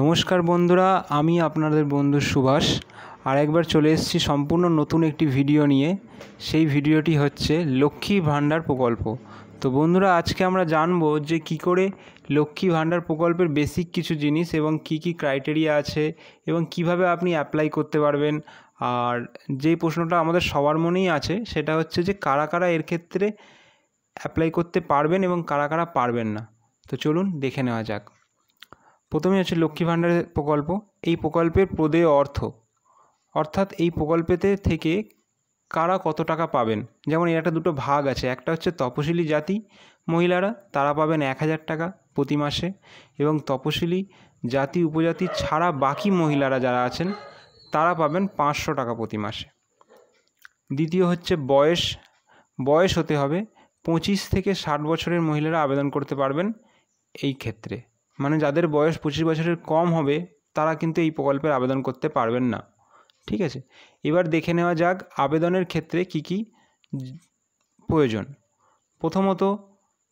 নমস্কার বন্ধুরা আমি আপনাদের বন্ধু সুভাষ আর একবার চলে এসেছি সম্পূর্ণ নতুন একটি ভিডিও নিয়ে সেই ভিডিওটি হচ্ছে লক্ষ্মী ভাণ্ডার প্রকল্প তো বন্ধুরা আজকে আমরা জানবো যে কি করে লক্ষ্মী ভাণ্ডার প্রকল্পের বেসিক কিছু জিনিস এবং কি কি ক্রাইটেরিয়া আছে এবং কিভাবে আপনি অ্যাপ্লাই করতে পারবেন আর যে প্রশ্নটা আমাদের সবার মনেই আছে সেটা হচ্ছে যে কারা কারা এর ক্ষেত্রে অ্যাপ্লাই করতে পারবেন এবং কারা কারা পারবেন না তো চলুন দেখে নেওয়া যাক প্রথমে আছে লক্ষ্মী ভাণ্ডার প্রকল্প এই প্রকল্পের প্রদেয় অর্থ অর্থাৎ এই প্রকল্পেতে থেকে কারা কত টাকা পাবেন যেমন এর একটা দুটো ভাগ আছে একটা হচ্ছে তপশিলি জাতি মহিলারা তারা পাবেন এক হাজার টাকা প্রতি মাসে এবং তপশিলি জাতি উপজাতি ছাড়া বাকি মহিলারা যারা আছেন তারা পাবেন পাঁচশো টাকা প্রতি মাসে দ্বিতীয় হচ্ছে বয়স বয়স হতে হবে পঁচিশ থেকে ষাট বছরের মহিলারা আবেদন করতে পারবেন এই ক্ষেত্রে মানে যাদের বয়স পঁচিশ বছরের কম হবে তারা কিন্তু এই প্রকল্পের আবেদন করতে পারবেন না ঠিক আছে এবার দেখে নেওয়া যাক আবেদনের ক্ষেত্রে কি কি প্রয়োজন প্রথমত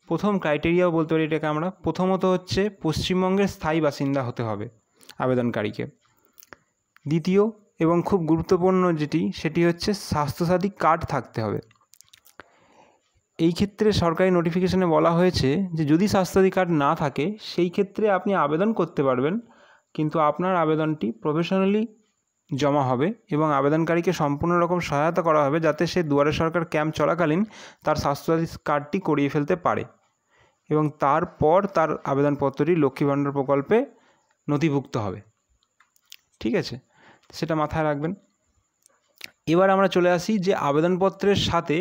প্রথম ক্রাইটেরিয়াও বলতে পারি এটাকে আমরা প্রথমত হচ্ছে পশ্চিমবঙ্গের স্থায়ী বাসিন্দা হতে হবে আবেদনকারীকে দ্বিতীয় এবং খুব গুরুত্বপূর্ণ যেটি সেটি হচ্ছে স্বাস্থ্যসাথী কার্ড থাকতে হবে এই ক্ষেত্রে সরকারি নোটিফিকেশনে বলা হয়েছে যে যদি স্বাস্থ্যসাথী কার্ড না থাকে সেই ক্ষেত্রে আপনি আবেদন করতে পারবেন কিন্তু আপনার আবেদনটি প্রফেশনালি জমা হবে এবং আবেদনকারীকে সম্পূর্ণ রকম সহায়তা করা হবে যাতে সে দুয়ারে সরকার ক্যাম্প চলাকালীন তার স্বাস্থ্যসাথী কার্ডটি করিয়ে ফেলতে পারে এবং তারপর তার আবেদনপত্রটি লক্ষ্মী ভাণ্ডার প্রকল্পে নথিভুক্ত হবে ঠিক আছে সেটা মাথায় রাখবেন এবার আমরা চলে আসি যে আবেদনপত্রের সাথে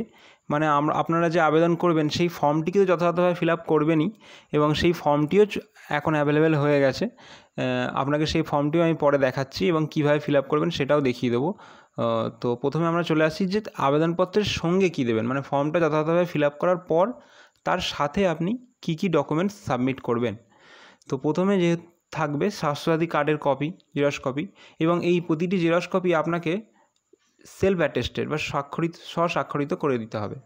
মানে আমরা আপনারা যে আবেদন করবেন সেই ফর্মটি কিন্তু যথাযথভাবে ফিল আপ করবেনই এবং সেই ফর্মটিও এখন অ্যাভেলেবেল হয়ে গেছে আপনাকে সেই ফর্মটিও আমি পরে দেখাচ্ছি এবং কিভাবে ফিল আপ করবেন সেটাও দেখিয়ে দেবো তো প্রথমে আমরা চলে আসি যে আবেদনপত্রের সঙ্গে কি দেবেন মানে ফর্মটা যথাযথভাবে ফিল আপ করার পর তার সাথে আপনি কি কি ডকুমেন্টস সাবমিট করবেন তো প্রথমে যে থাকবে স্বাস্থ্যসাথী কার্ডের কপি জেরক্স কপি এবং এই প্রতিটি জেরক্স কপি আপনাকে সেলফ অ্যাটেস্টেড বা স্বাক্ষরিত স্বস্বাক্ষরিত করে দিতে হবে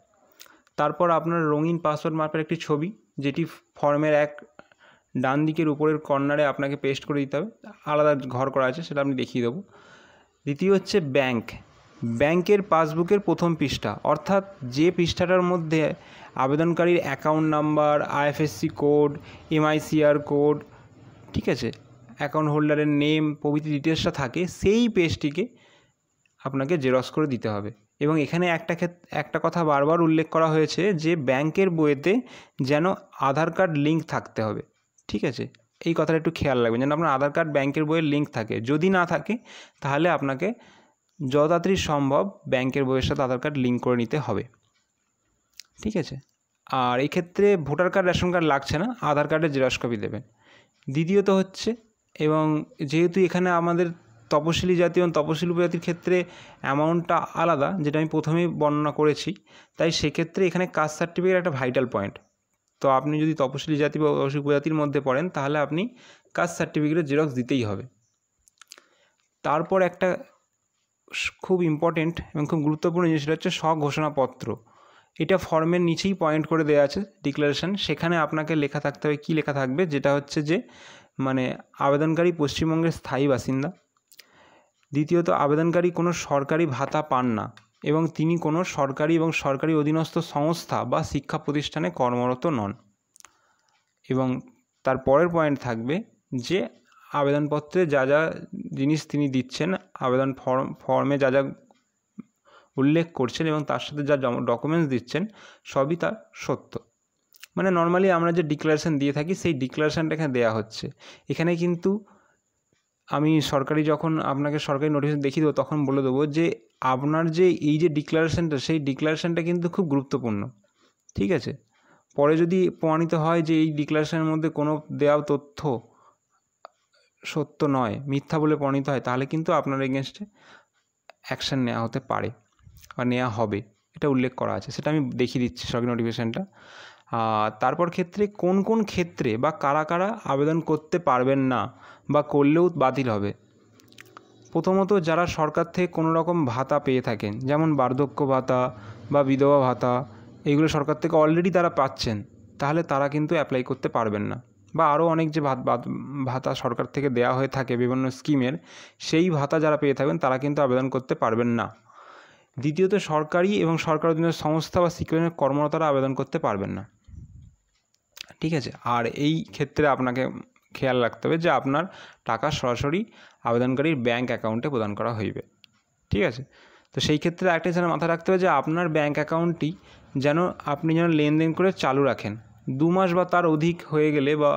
তারপর আপনার রঙিন পাসওয়ার্ড মার্কের একটি ছবি যেটি ফর্মের এক ডান দিকের উপরের কর্নারে আপনাকে পেস্ট করে দিতে হবে আলাদা ঘর করা আছে সেটা আমি দেখিয়ে দেবো দ্বিতীয় হচ্ছে ব্যাংক ব্যাংকের পাসবুকের প্রথম পৃষ্ঠা অর্থাৎ যে পৃষ্ঠাটার মধ্যে আবেদনকারীর account number IFSC code MICR code ঠিক আছে অ্যাকাউন্ট হোল্ডারের নেম প্রভৃতি ডিটেলসটা থাকে সেই পেজটিকে আপনাকে জেরক্স করে দিতে হবে এবং এখানে একটা একটা কথা বারবার উল্লেখ করা হয়েছে যে ব্যাংকের বইয়েতে যেন আধার কার্ড লিঙ্ক থাকতে হবে ঠিক আছে এই কথাটা একটু খেয়াল রাখবেন যেন আপনার আধার কার্ড ব্যাংকের বইয়ের লিঙ্ক থাকে যদি না থাকে তাহলে আপনাকে যত তাড়াতাড়ি সম্ভব ব্যাংকের বইয়ের সাথে আধার কার্ড লিঙ্ক করে নিতে হবে ঠিক আছে আর এই ক্ষেত্রে ভোটার কার্ড রেশন কার্ড লাগছে না আধার কার্ডের জেরক্স কপি দেবেন দ্বিতীয়ত হচ্ছে এবং যেহেতু এখানে আমাদের তপশিলি জাতি এবং তপশিলি উপজাতির ক্ষেত্রে অ্যামাউন্টটা আলাদা যেটা আমি প্রথমেই বর্ণনা করেছি তাই সেক্ষেত্রে এখানে কাস্ট সার্টিফিকেট একটা ভাইটাল পয়েন্ট তো আপনি যদি তপশিলি জাতি বা তপশিলি উপজাতির মধ্যে পড়েন তাহলে আপনি কাস্ট সার্টিফিকেটের জেরক্স দিতেই হবে তারপর একটা খুব ইম্পর্টেন্ট এবং খুব গুরুত্বপূর্ণ জিনিস হচ্ছে হচ্ছে স্বঘোষণাপত্র এটা ফর্মের নিচেই পয়েন্ট করে দেওয়া আছে ডিক্লারেশন সেখানে আপনাকে লেখা থাকতে হবে কী লেখা থাকবে যেটা হচ্ছে যে মানে আবেদনকারী পশ্চিমবঙ্গের স্থায়ী বাসিন্দা দ্বিতীয়ত আবেদনকারী কোনো সরকারি ভাতা পান না এবং তিনি কোনো সরকারি এবং সরকারি অধীনস্থ সংস্থা বা শিক্ষা প্রতিষ্ঠানে কর্মরত নন এবং তার পরের পয়েন্ট থাকবে যে আবেদনপত্রে যা যা জিনিস তিনি দিচ্ছেন আবেদন ফর্ম ফর্মে যা যা উল্লেখ করছেন এবং তার সাথে যা ডকুমেন্টস দিচ্ছেন সবই তার সত্য মানে নর্মালি আমরা যে ডিক্লারেশান দিয়ে থাকি সেই ডিক্লারেশানটা এখানে দেওয়া হচ্ছে এখানে কিন্তু আমি সরকারি যখন আপনাকে সরকারি নোটিশ দেখিয়ে দেবো তখন বলে দেবো যে আপনার যে এই যে ডিক্লারেশানটা সেই ডিক্লারেশানটা কিন্তু খুব গুরুত্বপূর্ণ ঠিক আছে পরে যদি প্রমাণিত হয় যে এই ডিক্লারেশনের মধ্যে কোনো দেওয়া তথ্য সত্য নয় মিথ্যা বলে প্রমাণিত হয় তাহলে কিন্তু আপনার এগেনস্টে অ্যাকশান নেওয়া হতে পারে বা নেওয়া হবে এটা উল্লেখ করা আছে সেটা আমি দেখিয়ে দিচ্ছি সরকারি নোটিফিকেশানটা তারপর ক্ষেত্রে কোন কোন ক্ষেত্রে বা কারা কারা আবেদন করতে পারবেন না বা করলেও বাতিল হবে প্রথমত যারা সরকার থেকে কোনো রকম ভাতা পেয়ে থাকেন যেমন বার্ধক্য ভাতা বা বিধবা ভাতা এগুলো সরকার থেকে অলরেডি তারা পাচ্ছেন তাহলে তারা কিন্তু অ্যাপ্লাই করতে পারবেন না বা আরও অনেক যে ভাতা সরকার থেকে দেয়া হয়ে থাকে বিভিন্ন স্কিমের সেই ভাতা যারা পেয়ে থাকবেন তারা কিন্তু আবেদন করতে পারবেন না দ্বিতীয়ত সরকারি এবং সরকার অধীনের সংস্থা বা সিকিউরিটির কর্মরতারা আবেদন করতে পারবেন না ঠিক আছে আর এই ক্ষেত্রে আপনাকে খেয়াল রাখতে হবে যে আপনার টাকা সরাসরি আবেদনকারীর ব্যাঙ্ক অ্যাকাউন্টে প্রদান করা হইবে ঠিক আছে তো সেই ক্ষেত্রে একটা যেন মাথায় রাখতে হবে যে আপনার ব্যাঙ্ক অ্যাকাউন্টটি যেন আপনি যেন লেনদেন করে চালু রাখেন দু মাস বা তার অধিক হয়ে গেলে বা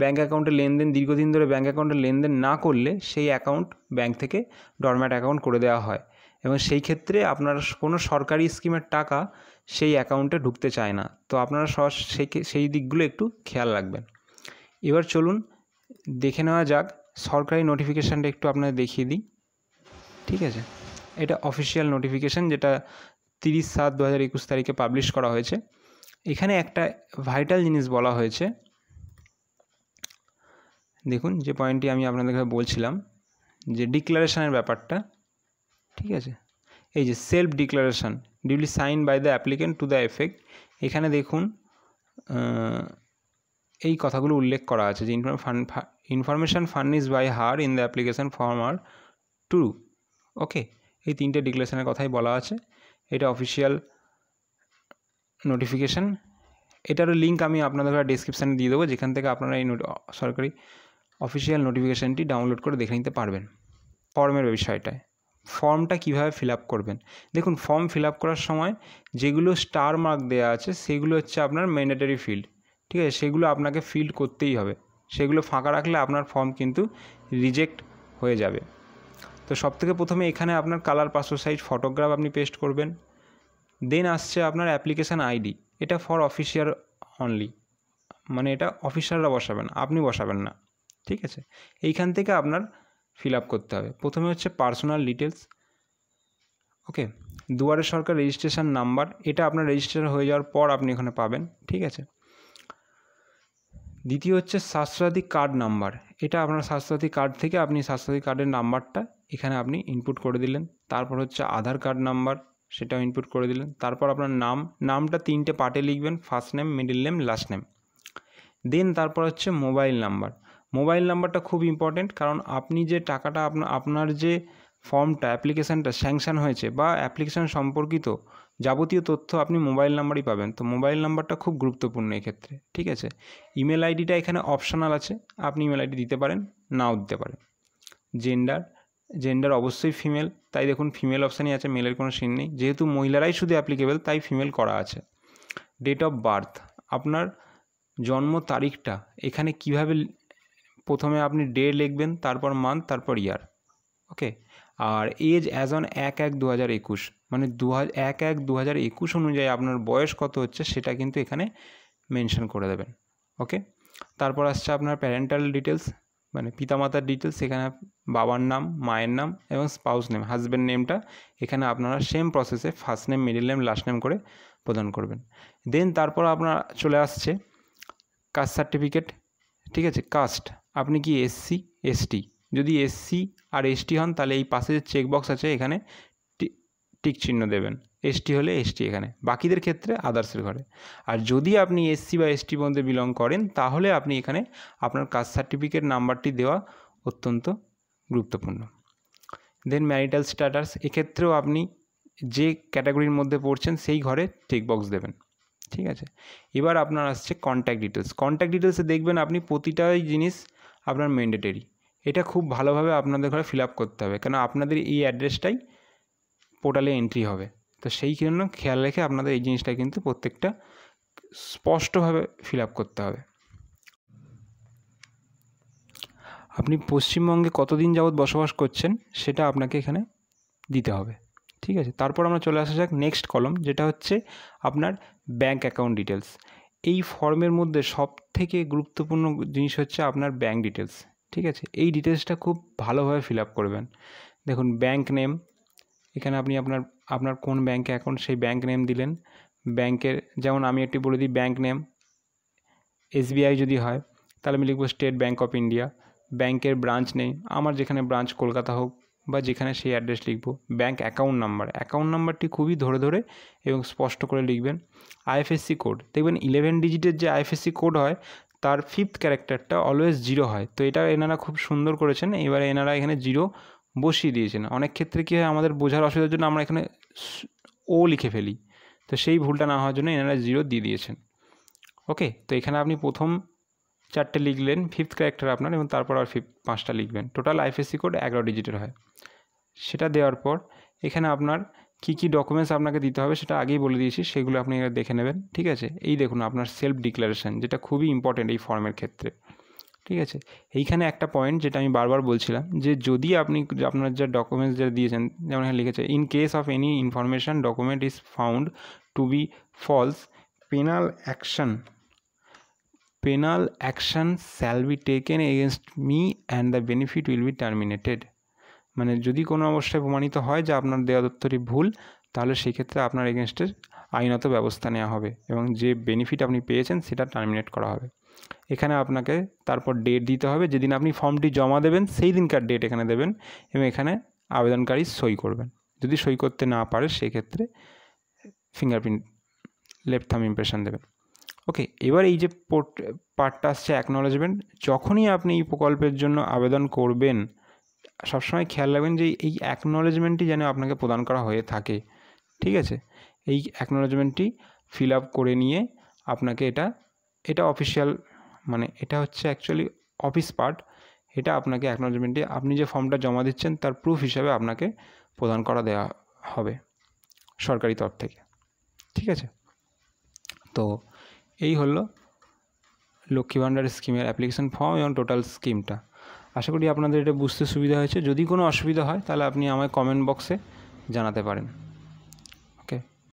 ব্যাঙ্ক অ্যাকাউন্টে লেনদেন দীর্ঘদিন ধরে ব্যাঙ্ক অ্যাকাউন্টে লেনদেন না করলে সেই অ্যাকাউন্ট ব্যাঙ্ক থেকে ডরম্যাট অ্যাকাউন্ট করে দেওয়া হয় এবং সেই ক্ষেত্রে আপনার কোনো সরকারি স্কিমের টাকা সেই অ্যাকাউন্টে ঢুকতে চায় না তো আপনারা সেই সেই দিকগুলো একটু খেয়াল রাখবেন এবার চলুন দেখে নেওয়া যাক সরকারি নোটিফিকেশানটা একটু আপনাদের দেখিয়ে দিই ঠিক আছে এটা অফিসিয়াল নোটিফিকেশান যেটা তিরিশ সাত দু হাজার একুশ তারিখে পাবলিশ করা হয়েছে এখানে একটা ভাইটাল জিনিস বলা হয়েছে দেখুন যে পয়েন্টটি আমি আপনাদের বলছিলাম যে ডিক্লারেশানের ব্যাপারটা ঠিক আছে এই যে self declaration duly sign by the applicant to the effect এখানে দেখুন এই কথাগুলো উল্লেখ করা আছে যে information is by her in the application form আর টু ওকে এই তিনটে ডিক্লারেশানের কথাই বলা আছে এটা অফিসিয়াল নোটিফিকেশান এটারও লিঙ্ক আমি আপনাদের ডিসক্রিপশানে দিয়ে দেবো যেখান থেকে আপনারা এই সরকারি অফিসিয়াল নোটিফিকেশানটি ডাউনলোড করে দেখে নিতে পারবেন ফর্মের বিষয়টায় ফর্মটা কিভাবে ফিল আপ করবেন দেখুন ফর্ম ফিল আপ করার সময় যেগুলো স্টার মার্ক দেওয়া আছে সেগুলো হচ্ছে আপনার ম্যান্ডেটারি ফিল্ড ঠিক আছে সেগুলো আপনাকে ফিল করতেই হবে সেগুলো ফাঁকা রাখলে আপনার ফর্ম কিন্তু রিজেক্ট হয়ে যাবে তো সবথেকে প্রথমে এখানে আপনার কালার পাসপোর্ট সাইজ ফটোগ্রাফ আপনি পেস্ট করবেন দেন আসছে আপনার অ্যাপ্লিকেশান আইডি এটা ফর অফিসিয়াল অনলি মানে এটা অফিসাররা বসাবেন আপনি বসাবেন না ঠিক আছে এইখান থেকে আপনার ফিল আপ করতে হবে প্রথমে হচ্ছে পার্সোনাল ডিটেলস ওকে দুয়ারে সরকার রেজিস্ট্রেশন নাম্বার এটা আপনার রেজিস্ট্রেশন হয়ে যাওয়ার পর আপনি এখানে পাবেন ঠিক আছে দ্বিতীয় হচ্ছে স্বাস্থ্যসাথী কার্ড নাম্বার এটা আপনার স্বাস্থ্যসাথী কার্ড থেকে আপনি স্বাস্থ্যসাথী কার্ডের নাম্বারটা এখানে আপনি ইনপুট করে দিলেন তারপর হচ্ছে আধার কার্ড নাম্বার সেটাও ইনপুট করে দিলেন তারপর আপনার নাম নামটা তিনটে পার্টে লিখবেন first name middle name last name then তারপর হচ্ছে মোবাইল নাম্বার মোবাইল নাম্বারটা খুব ইম্পর্টেন্ট কারণ আপনি যে টাকাটা আপনার আপনার যে ফর্মটা অ্যাপ্লিকেশানটা স্যাংশন হয়েছে বা অ্যাপ্লিকেশান সম্পর্কিত যাবতীয় তথ্য আপনি মোবাইল নাম্বারই পাবেন তো মোবাইল নাম্বারটা খুব গুরুত্বপূর্ণ এক্ষেত্রে ঠিক আছে ইমেল আইডিটা এখানে অপশনাল আছে আপনি ইমেল আইডি দিতে পারেন নাও দিতে পারেন জেন্ডার জেন্ডার অবশ্যই ফিমেল তাই দেখুন ফিমেল অপশানই আছে মেলের কোনো সিন নেই যেহেতু মহিলারাই শুধু অ্যাপ্লিকেবল তাই ফিমেল করা আছে ডেট অফ বার্থ আপনার জন্ম তারিখটা এখানে কিভাবে প্রথমে আপনি ডে লিখবেন তারপর মান্থ তারপর ইয়ার ওকে আর এজ অ্যাজ অন এক এক দু হাজার একুশ মানে দু এক এক দু হাজার একুশ অনুযায়ী আপনার বয়স কত হচ্ছে সেটা কিন্তু এখানে মেনশন করে দেবেন ওকে তারপর আসছে আপনার প্যারেন্টাল ডিটেলস মানে পিতামাতার ডিটেলস এখানে বাবার নাম মায়ের নাম এবং স্পাউস নেম হাজব্যান্ড নেমটা এখানে আপনারা সেম প্রসেসে first name middle name last name করে প্রদান করবেন দেন তারপর আপনার চলে আসছে কাস্ট সার্টিফিকেট ঠিক আছে কাস্ট আপনি কি এসসি এসটি যদি এসসি আর এসটি হন তাহলে এই পাশে যে চেকবক্স আছে এখানে টিক চিহ্ন দেবেন এসটি হলে এসটি এখানে বাকিদের ক্ষেত্রে আদার্সের ঘরে আর যদি আপনি এসসি বা এসটি মধ্যে বিলং করেন তাহলে আপনি এখানে আপনার কাস্ট সার্টিফিকেট নাম্বারটি দেওয়া অত্যন্ত গুরুত্বপূর্ণ দেন ম্যারিটাল স্ট্যাটাস এক্ষেত্রেও আপনি যে ক্যাটাগরির মধ্যে পড়ছেন সেই ঘরে চেকবক্স দেবেন ঠিক আছে এবার আপনার আসছে কন্ট্যাক্ট ডিটেলস কন্ট্যাক্ট ডিটেলসে দেখবেন আপনি প্রতিটাই জিনিস আপনার ম্যান্ডেটারি এটা খুব ভালোভাবে আপনাদের ঘরে ফিল আপ করতে হবে কেন আপনাদের এই অ্যাড্রেসটাই পোর্টালে এন্ট্রি হবে তো সেই জন্য খেয়াল রেখে আপনাদের এই জিনিসটা কিন্তু প্রত্যেকটা স্পষ্টভাবে ফিল আপ করতে হবে আপনি পশ্চিমবঙ্গে কতদিন যাবৎ বসবাস করছেন সেটা আপনাকে এখানে দিতে হবে ঠিক আছে তারপর আমরা চলে আসা যাক নেক্সট কলম যেটা হচ্ছে আপনার ব্যাঙ্ক অ্যাকাউন্ট ডিটেলস এই ফর্মের মধ্যে সব থেকে গুরুত্বপূর্ণ জিনিস হচ্ছে আপনার ব্যাঙ্ক ডিটেলস ঠিক আছে এই ডিটেলসটা খুব ভালোভাবে ফিল আপ করবেন দেখুন ব্যাঙ্ক নেম এখানে আপনি আপনার আপনার কোন ব্যাঙ্কে অ্যাকাউন্ট সেই ব্যাঙ্ক নেম দিলেন ব্যাংকের যেমন আমি একটি বলে দিই ব্যাঙ্ক নেম এসবিআই যদি হয় তাহলে আমি লিখব স্টেট ব্যাঙ্ক অফ ইন্ডিয়া ব্যাংকের ব্রাঞ্চ নেই আমার যেখানে ব্রাঞ্চ কলকাতা হোক বা যেখানে সেই অ্যাড্রেস লিখব ব্যাঙ্ক অ্যাকাউন্ট নাম্বার অ্যাকাউন্ট নাম্বারটি খুবই ধরে ধরে এবং স্পষ্ট করে লিখবেন আইএফএসসি কোড দেখবেন ইলেভেন ডিজিটের যে আইএফএসসি কোড হয় তার ফিফথ ক্যারেক্টারটা অলওয়েজ জিরো হয় তো এটা এনারা খুব সুন্দর করেছেন এবারে এনারা এখানে জিরো বসিয়ে দিয়েছেন অনেক ক্ষেত্রে কী হয় আমাদের বোঝার অসুবিধার জন্য আমরা এখানে ও লিখে ফেলি তো সেই ভুলটা না হওয়ার জন্য এনারা জিরো দিয়ে দিয়েছেন ওকে তো এখানে আপনি প্রথম চারটে লিখলেন ফিফথ ক্যারেক্টার আপনার এবং তারপর আর ফিফ পাঁচটা লিখবেন টোটাল আইএফএসসি কোড এগারো ডিজিটের হয় সেটা দেওয়ার পর এখানে আপনার কি কি ডকুমেন্টস আপনাকে দিতে হবে সেটা আগেই বলে দিয়েছি সেগুলো আপনি দেখে নেবেন ঠিক আছে এই দেখুন আপনার সেলফ ডিক্লারেশন যেটা খুবই ইম্পর্টেন্ট এই ফর্মের ক্ষেত্রে ঠিক আছে এইখানে একটা পয়েন্ট যেটা আমি বারবার বলছিলাম যে যদি আপনি আপনার যা ডকুমেন্টস যা দিয়েছেন যেমন এখানে লিখেছে in case of any information document is found to be false penal action penal action shall be taken against me and the benefit will be terminated মানে যদি কোনো অবস্থায় প্রমাণিত হয় যে আপনার দেওয়া দত্তরই ভুল তাহলে সেক্ষেত্রে আপনার এগেনস্টে আইনত ব্যবস্থা নেওয়া হবে এবং যে বেনিফিট আপনি পেয়েছেন সেটা টার্মিনেট করা হবে এখানে আপনাকে তারপর ডেট দিতে হবে যেদিন আপনি ফর্মটি জমা দেবেন সেই দিনকার ডেট এখানে দেবেন এবং এখানে আবেদনকারী সই করবেন যদি সই করতে না পারে সেক্ষেত্রে ফিঙ্গারপ্রিন্ট লেফট থাম ইমপ্রেশন দেবেন ওকে এবার এই যে পোর্ট পার্টটা আসছে অ্যাকনোলেজমেন্ট যখনই আপনি এই প্রকল্পের জন্য আবেদন করবেন সবসময় খেয়াল রাখবেন যে এই অ্যাকনোলেজমেন্টটি যেন আপনাকে প্রদান করা হয়ে থাকে ঠিক আছে এই অ্যাকনোলেজমেন্টটি ফিল আপ করে নিয়ে আপনাকে এটা এটা অফিসিয়াল মানে এটা হচ্ছে অ্যাকচুয়ালি অফিস পার্ট এটা আপনাকে অ্যাকনোলেজমেন্টে আপনি যে ফর্মটা জমা দিচ্ছেন তার প্রুফ হিসাবে আপনাকে প্রদান করা দেওয়া হবে সরকারি তরফ থেকে ঠিক আছে তো এই হলো লক্ষ্মী ভাণ্ডার স্কিমের অ্যাপ্লিকেশন ফর্ম এবং টোটাল স্কিমটা আশা করি আপনাদের এটা বুঝতে সুবিধা হয়েছে যদি কোনো অসুবিধা হয় তাহলে আপনি আমায় কমেন্ট বক্সে জানাতে পারেন